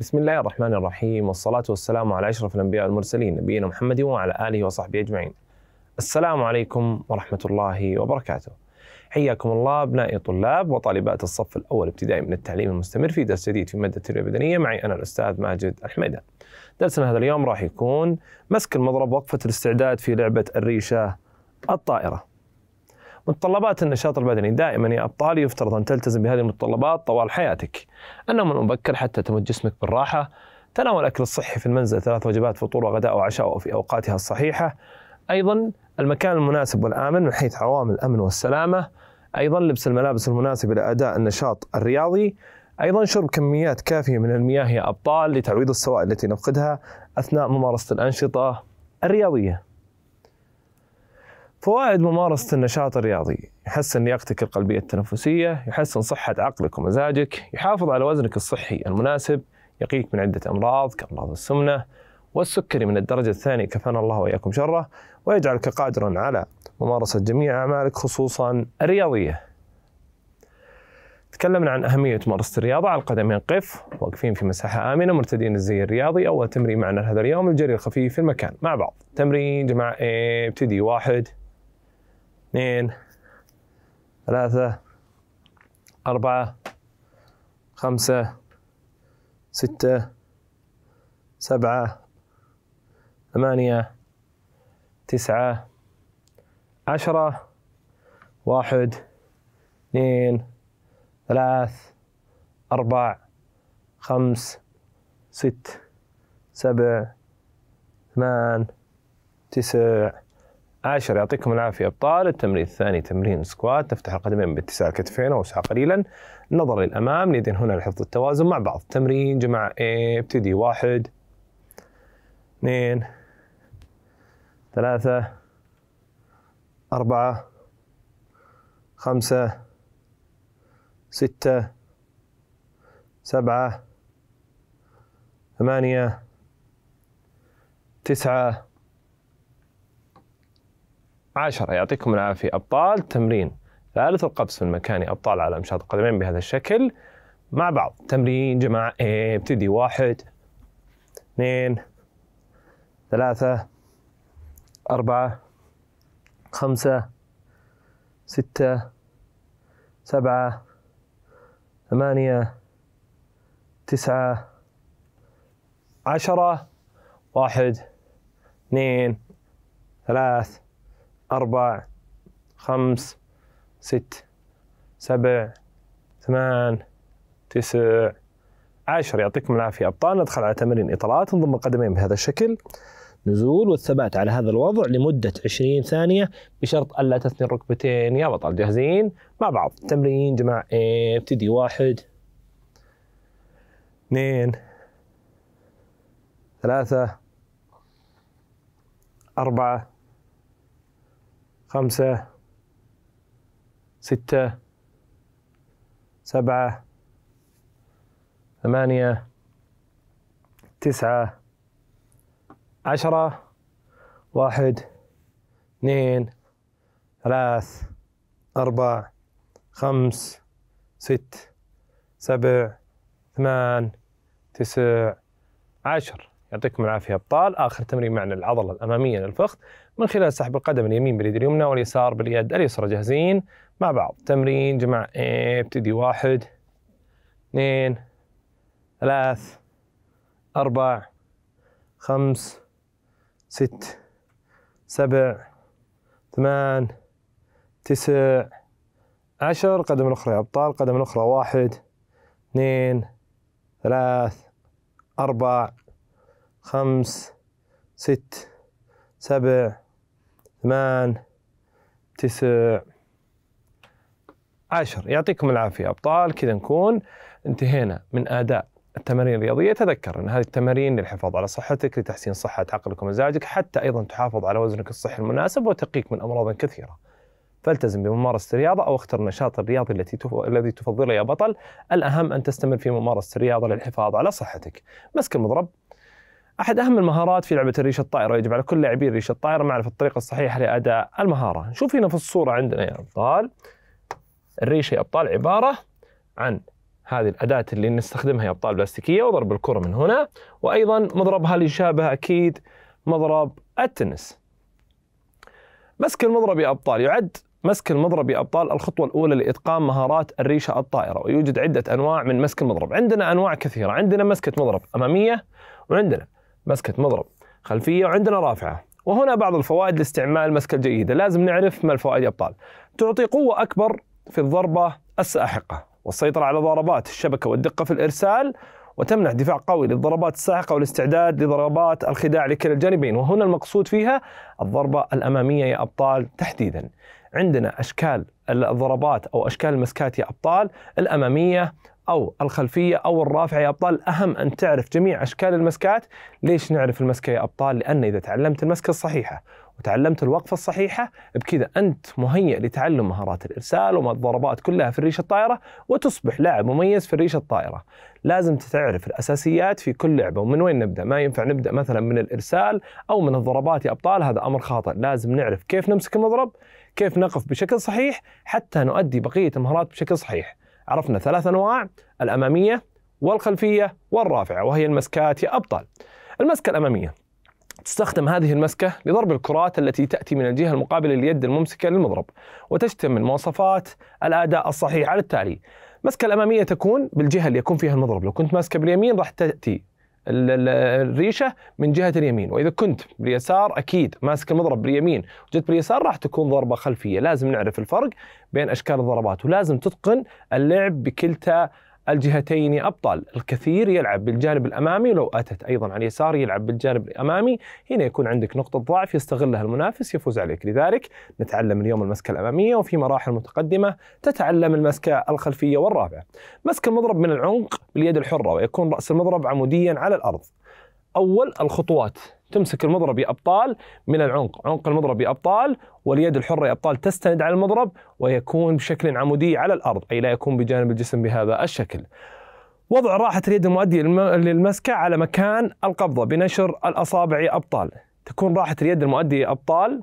بسم الله الرحمن الرحيم والصلاة والسلام على أشرف الأنبياء والمرسلين نبينا محمد وعلى آله وصحبه أجمعين السلام عليكم ورحمة الله وبركاته حياكم الله أبنائي طلاب وطالبات الصف الأول ابتدائي من التعليم المستمر في درس جديد في مادة التربية البدنية معي أنا الأستاذ ماجد الحميدة درسنا هذا اليوم راح يكون مسك المضرب وقفة الاستعداد في لعبة الريشة الطائرة متطلبات النشاط البدني دائما يا ابطال يفترض أن تلتزم بهذه المتطلبات طوال حياتك النوم المبكر حتى تمد جسمك بالراحة تناول الأكل الصحي في المنزل ثلاث وجبات فطور وغداء وعشاء وفي أوقاتها الصحيحة أيضا المكان المناسب والآمن من حيث عوامل الأمن والسلامة أيضا لبس الملابس المناسبة لأداء النشاط الرياضي أيضا شرب كميات كافية من المياه يا أبطال لتعويض السوائل التي نفقدها أثناء ممارسة الأنشطة الرياضية فوائد ممارسة النشاط الرياضي يحسن لياقتك القلبية التنفسية يحسن صحة عقلك ومزاجك يحافظ على وزنك الصحي المناسب يقيك من عدة أمراض كأمراض السمنة والسكري من الدرجة الثانية كفانا الله وإياكم شره ويجعلك قادرا على ممارسة جميع أعمالك خصوصا الرياضية تكلمنا عن أهمية ممارسة الرياضة على القدمين قف واقفين في مساحة آمنة مرتدين الزي الرياضي أول تمرين معنا هذا اليوم الجري الخفيف في المكان مع بعض تمرين جماعة إيه، ابتدي واحد اثنين ثلاثة أربعة خمسة ستة سبعة ثمانية تسعة عشرة واحد اثنين ثلاث أربع خمس ست سبع ثمان تسع عاشر يعطيكم العافية أبطال التمرين الثاني تمرين سكوات تفتح القدمين باتساع الكتفين أوسع قليلا نظر للأمام نيدين هنا لحفظ التوازن مع بعض تمرين جماعة A ابتدي واحد اثنين ثلاثة أربعة خمسة ستة سبعة ثمانية تسعة عشرة يعطيكم العافية أبطال تمرين ثالث القفز في المكان أبطال على مشاط القدمين بهذا الشكل مع بعض تمرين جماعة إيه، ابتدي واحد اثنين ثلاثة أربعة خمسة ستة سبعة ثمانية تسعة عشرة واحد اثنين ثلاث أربع خمس ست سبع ثمان تسع عشر يعطيكم العافية أبطال ندخل على تمرين إطالات نضم القدمين بهذا الشكل نزول والثبات على هذا الوضع لمدة 20 ثانية بشرط ألا تثني الركبتين يا بطل جاهزين مع بعض تمرين جماعة إيه، ابتدي واحد اثنين ثلاثة أربعة خمسة ستة سبعة ثمانية تسعة عشرة واحد اثنين ثلاث أربع خمس ست سبع ثمان تسع عشر يعطيكم العافية أبطال آخر تمرين معنا العضلة الأمامية للفخذ من خلال سحب القدم اليمين باليد اليمنى واليسار باليد اليسرى جاهزين مع بعض تمرين جمع ابتدي واحد اثنين ثلاث أربع خمس ست سبع ثمان تسع عشر قدم الأخرى يا أبطال قدم الأخرى واحد اثنين ثلاث أربع خمس ست سبع ثمان تسع عشر يعطيكم العافية أبطال كذا نكون انتهينا من أداء التمارين الرياضية تذكر أن هذه التمارين للحفاظ على صحتك لتحسين صحة عقلك ومزاجك حتى أيضا تحافظ على وزنك الصحي المناسب وتقيك من أمراض كثيرة فالتزم بممارسة الرياضة أو اختر النشاط الرياضي التي تف... الذي تفضله يا بطل الأهم أن تستمر في ممارسة الرياضة للحفاظ على صحتك مسك المضرب احد اهم المهارات في لعبه الريشه الطائره يجب على كل لاعبين الريشه الطائره معرفه الطريقه الصحيحه لاداء المهاره نشوف هنا في الصوره عندنا يا ابطال الريشه يا ابطال عباره عن هذه الأداة اللي نستخدمها يا أبطال بلاستيكية وضرب الكرة من هنا وأيضا مضربها اللي يشابه أكيد مضرب التنس مسك المضرب يا أبطال يعد مسك المضرب يا أبطال الخطوة الأولى لإتقان مهارات الريشة الطائرة ويوجد عدة أنواع من مسك المضرب عندنا أنواع كثيرة عندنا مسكة مضرب أمامية وعندنا مسكة مضرب خلفية وعندنا رافعة وهنا بعض الفوائد لاستعمال مسكة جيده لازم نعرف ما الفوائد يا أبطال تعطي قوة أكبر في الضربة الساحقة والسيطرة على ضربات الشبكة والدقة في الإرسال وتمنح دفاع قوي للضربات الساحقة والاستعداد لضربات الخداع لكلا الجانبين وهنا المقصود فيها الضربة الأمامية يا أبطال تحديدا عندنا أشكال الضربات أو أشكال المسكات يا أبطال الأمامية او الخلفيه او الرافعه يا ابطال اهم ان تعرف جميع اشكال المسكات ليش نعرف المسكه يا ابطال لان اذا تعلمت المسكه الصحيحه وتعلمت الوقفة الصحيحة بكذا أنت مهيئ لتعلم مهارات الإرسال والضربات كلها في الريشة الطائرة وتصبح لاعب مميز في الريشة الطائرة لازم تعرف الأساسيات في كل لعبة ومن وين نبدأ ما ينفع نبدأ مثلا من الإرسال أو من الضربات يا أبطال هذا أمر خاطئ لازم نعرف كيف نمسك المضرب كيف نقف بشكل صحيح حتى نؤدي بقية المهارات بشكل صحيح عرفنا ثلاث أنواع الأمامية والخلفية والرافعة وهي المسكات يا أبطال المسكة الأمامية تستخدم هذه المسكة لضرب الكرات التي تأتي من الجهة المقابلة لليد الممسكة للمضرب وتشتمل مواصفات الأداء الصحيح على التالي المسكة الأمامية تكون بالجهة اللي يكون فيها المضرب لو كنت ماسكة باليمين راح تأتي الريشه من جهه اليمين واذا كنت باليسار اكيد ماسك المضرب باليمين وجيت باليسار راح تكون ضربه خلفيه لازم نعرف الفرق بين اشكال الضربات ولازم تتقن اللعب بكلتا الجهتين أبطال الكثير يلعب بالجانب الأمامي لو أتت أيضا عن يسار يلعب بالجانب الأمامي هنا يكون عندك نقطة ضعف يستغلها المنافس يفوز عليك لذلك نتعلم اليوم المسكة الأمامية وفي مراحل متقدمة تتعلم المسكة الخلفية والرابعة مسك المضرب من العنق باليد الحرة ويكون رأس المضرب عموديا على الأرض اول الخطوات تمسك المضرب يا ابطال من العنق، عنق المضرب يا ابطال واليد الحره يا ابطال تستند على المضرب ويكون بشكل عمودي على الارض، اي لا يكون بجانب الجسم بهذا الشكل. وضع راحه اليد المؤديه للمسكه على مكان القبضه بنشر الاصابع يا ابطال. تكون راحه اليد المؤديه يا ابطال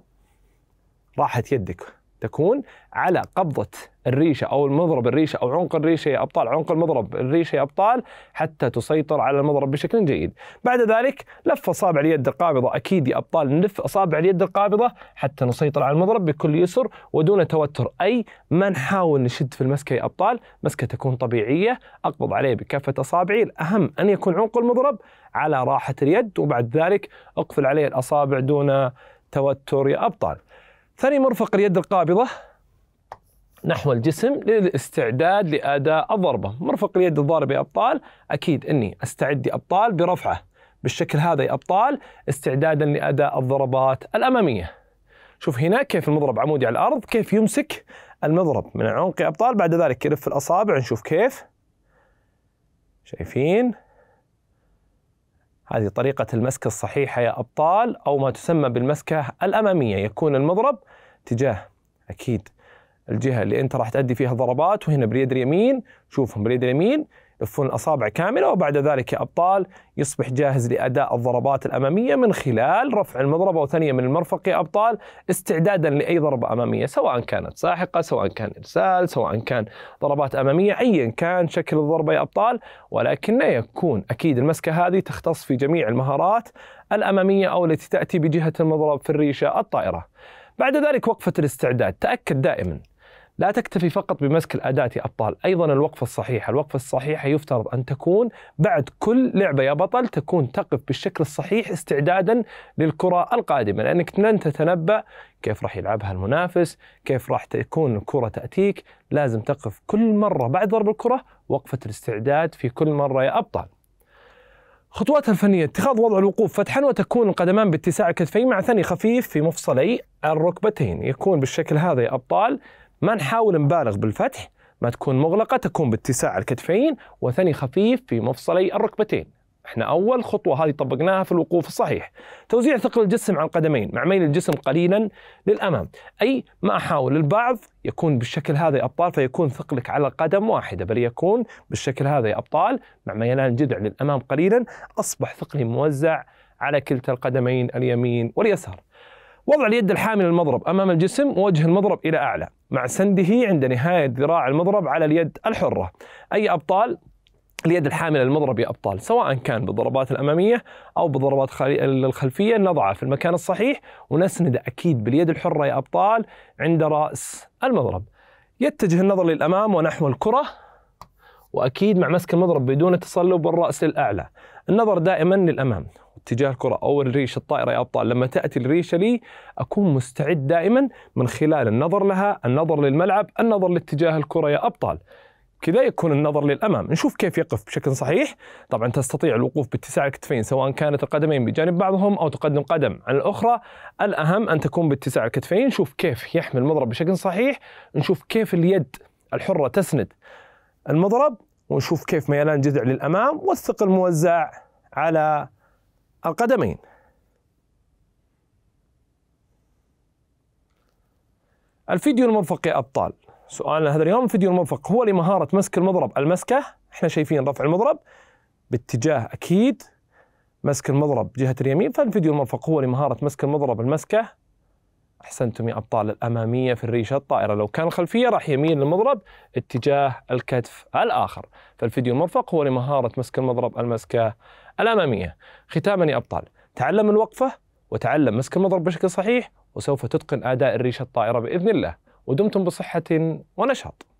راحه يدك تكون على قبضة الريشة أو المضرب الريشة أو عنق الريشة يا أبطال عنق المضرب الريشة يا أبطال حتى تسيطر على المضرب بشكل جيد بعد ذلك لف أصابع اليد القابضة أكيد يا أبطال نلف أصابع اليد القابضة حتى نسيطر على المضرب بكل يسر ودون توتر أي ما نحاول نشد في المسكة يا أبطال مسكة تكون طبيعية أقبض عليه بكافة أصابعي الأهم أن يكون عنق المضرب على راحة اليد وبعد ذلك أقفل عليه الأصابع دون توتر يا أبطال ثاني مرفق اليد القابضة نحو الجسم للاستعداد لأداء الضربة مرفق اليد الضاربة يا أبطال أكيد أني أستعد يا أبطال برفعه بالشكل هذا يا أبطال استعدادا لأداء الضربات الأمامية شوف هنا كيف المضرب عمودي على الأرض كيف يمسك المضرب من عنق يا أبطال بعد ذلك يلف الأصابع نشوف كيف شايفين هذه طريقة المسكة الصحيحة يا أبطال أو ما تسمى بالمسكة الأمامية يكون المضرب تجاه أكيد الجهة اللي أنت راح تأدي فيها ضربات وهنا بريد اليمين شوفهم بريد اليمين يلفون الأصابع كاملة وبعد ذلك يا أبطال يصبح جاهز لأداء الضربات الأمامية من خلال رفع المضربة وثانية من المرفق يا أبطال استعدادا لأي ضربة أمامية سواء كانت ساحقة سواء كان إرسال سواء كان ضربات أمامية أيا كان شكل الضربة يا أبطال ولكن يكون أكيد المسكة هذه تختص في جميع المهارات الأمامية أو التي تأتي بجهة المضرب في الريشة الطائرة بعد ذلك وقفة الاستعداد تأكد دائما لا تكتفي فقط بمسك الأداة يا أبطال أيضا الوقفة الصحيحة الوقفة الصحيحة يفترض أن تكون بعد كل لعبة يا بطل تكون تقف بالشكل الصحيح استعدادا للكرة القادمة لأنك لن تتنبأ كيف راح يلعبها المنافس كيف راح تكون الكرة تأتيك لازم تقف كل مرة بعد ضرب الكرة وقفة الاستعداد في كل مرة يا أبطال خطواتها الفنية اتخاذ وضع الوقوف فتحا وتكون القدمان باتساع الكتفين مع ثني خفيف في مفصلي الركبتين يكون بالشكل هذا يا أبطال ما نحاول نبالغ بالفتح ما تكون مغلقة تكون باتساع الكتفين وثني خفيف في مفصلي الركبتين احنا اول خطوه هذه طبقناها في الوقوف الصحيح توزيع ثقل الجسم على القدمين مع ميل الجسم قليلا للامام اي ما احاول البعض يكون بالشكل هذا ابطال فيكون ثقلك على قدم واحده بل يكون بالشكل هذا ابطال مع ميلان الجذع للامام قليلا اصبح ثقلي موزع على كلتا القدمين اليمين واليسار وضع اليد الحاملة المضرب أمام الجسم ووجه المضرب إلى أعلى مع سنده عند نهاية ذراع المضرب على اليد الحرة أي أبطال اليد الحاملة للمضرب يا أبطال سواء كان بالضربات الأمامية أو بالضربات الخلفية نضعه في المكان الصحيح ونسند أكيد باليد الحرة يا أبطال عند رأس المضرب يتجه النظر للأمام ونحو الكرة واكيد مع مسك المضرب بدون التصلب والراس للاعلى النظر دائما للامام اتجاه الكرة أو الريشة الطائرة يا أبطال لما تأتي الريشة لي أكون مستعد دائما من خلال النظر لها النظر للملعب النظر لاتجاه الكرة يا أبطال كذا يكون النظر للامام، نشوف كيف يقف بشكل صحيح، طبعا تستطيع الوقوف باتساع الكتفين سواء كانت القدمين بجانب بعضهم او تقدم قدم عن الاخرى، الاهم ان تكون باتساع الكتفين، نشوف كيف يحمل المضرب بشكل صحيح، نشوف كيف اليد الحره تسند المضرب ونشوف كيف ميلان جذع للأمام والثقل موزع على القدمين الفيديو المرفق يا أبطال سؤالنا هذا اليوم الفيديو المرفق هو لمهارة مسك المضرب المسكة احنا شايفين رفع المضرب باتجاه أكيد مسك المضرب جهة اليمين فالفيديو المرفق هو لمهارة مسك المضرب المسكة احسنتم يا ابطال الاماميه في الريشه الطائره لو كان الخلفيه راح يميل المضرب اتجاه الكتف الاخر فالفيديو المرفق هو لمهاره مسك المضرب المسكه الاماميه ختاما يا ابطال تعلم الوقفه وتعلم مسك المضرب بشكل صحيح وسوف تتقن اداء الريشه الطائره باذن الله ودمتم بصحه ونشاط